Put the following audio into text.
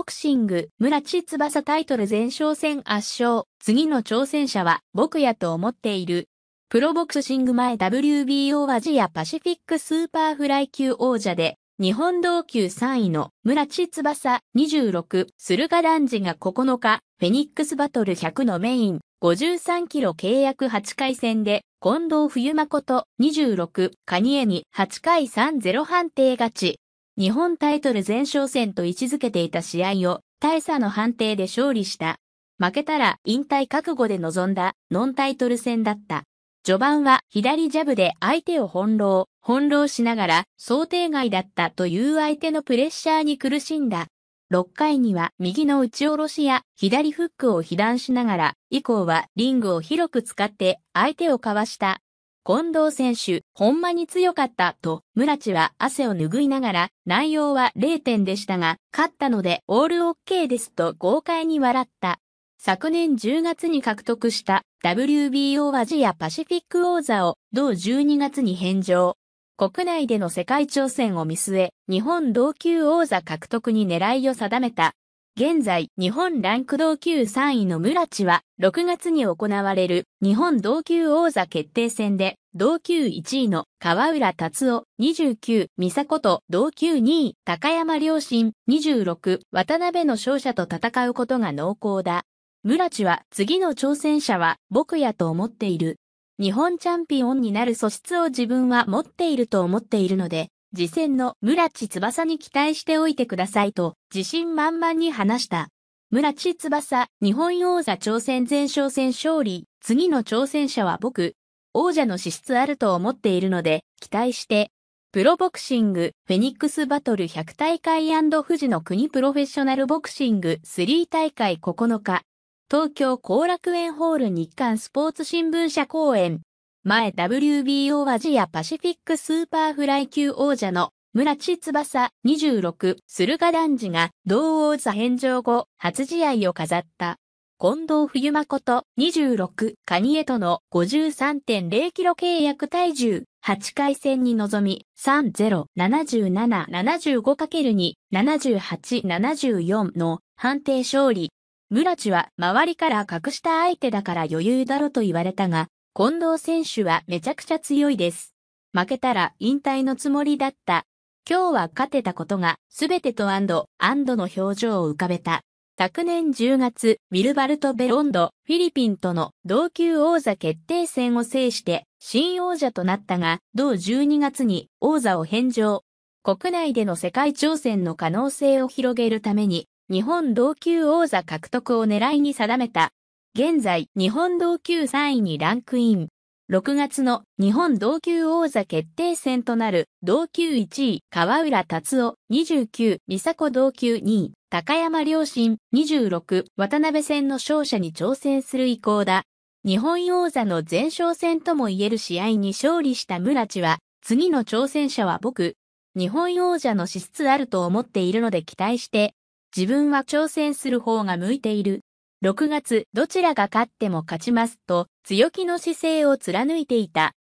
ボクシング、村地翼タイトル前哨戦圧勝。次の挑戦者は僕やと思っている。プロボクシング前 WBO アジアパシフィックスーパーフライ級王者で、日本同級3位の村地翼26、駿河男児が9日、フェニックスバトル100のメイン、53キロ契約8回戦で、近藤冬誠26、カニエに8回3-0判定勝ち。日本タイトル前哨戦と位置づけていた試合を大差の判定で勝利した。負けたら引退覚悟で臨んだノンタイトル戦だった。序盤は左ジャブで相手を翻弄、翻弄しながら想定外だったという相手のプレッシャーに苦しんだ。6回には右の打ち下ろしや左フックを被弾しながら、以降はリングを広く使って相手をかわした近藤選手、ほんまに強かった、と、村地は汗を拭いながら、内容は0点でしたが、勝ったのでオールオッケーですと豪快に笑った。昨年10月に獲得した WBO アジアパシフィック王座を同12月に返上。国内での世界挑戦を見据え、日本同級王座獲得に狙いを定めた現在、日本ランク同級3位の村地は、6月に行われる日本同級王座決定戦で、同級1位の川浦達夫29、美佐子と同級2位、高山良心26、渡辺の勝者と戦うことが濃厚だ。村地は次の挑戦者は僕やと思っている。日本チャンピオンになる素質を自分は持っていると思っているので、次戦の村地翼に期待しておいてくださいと、自信満々に話した。村地翼、日本王座挑戦前哨戦勝利、次の挑戦者は僕、王者の資質あると思っているので、期待して。プロボクシング、フェニックスバトル100大会富士の国プロフェッショナルボクシング3大会9日、東京後楽園ホール日刊スポーツ新聞社公演。前 WBO アジアパシフィックスーパーフライ級王者の村地翼26駿河男児が同王座返上後初試合を飾った。近藤冬誠26カニエとの53.0キロ契約体重8回戦に臨み 307775×27874 の判定勝利。村地は周りから隠した相手だから余裕だろと言われたが、近藤選手はめちゃくちゃ強いです。負けたら引退のつもりだった。今日は勝てたことが全てとアンド、アンドの表情を浮かべた。昨年10月、ウィルバルト・ベロンド、フィリピンとの同級王座決定戦を制して新王者となったが、同12月に王座を返上。国内での世界挑戦の可能性を広げるために、日本同級王座獲得を狙いに定めた現在、日本同級3位にランクイン。6月の日本同級王座決定戦となる同級1位川浦達夫29、美佐子同級2位高山良心26渡辺戦の勝者に挑戦する意向だ。日本王座の前哨戦とも言える試合に勝利した村地は次の挑戦者は僕。日本王者の資質あると思っているので期待して自分は挑戦する方が向いている6月どちらが勝っても勝ちますと強気の姿勢を貫いていた。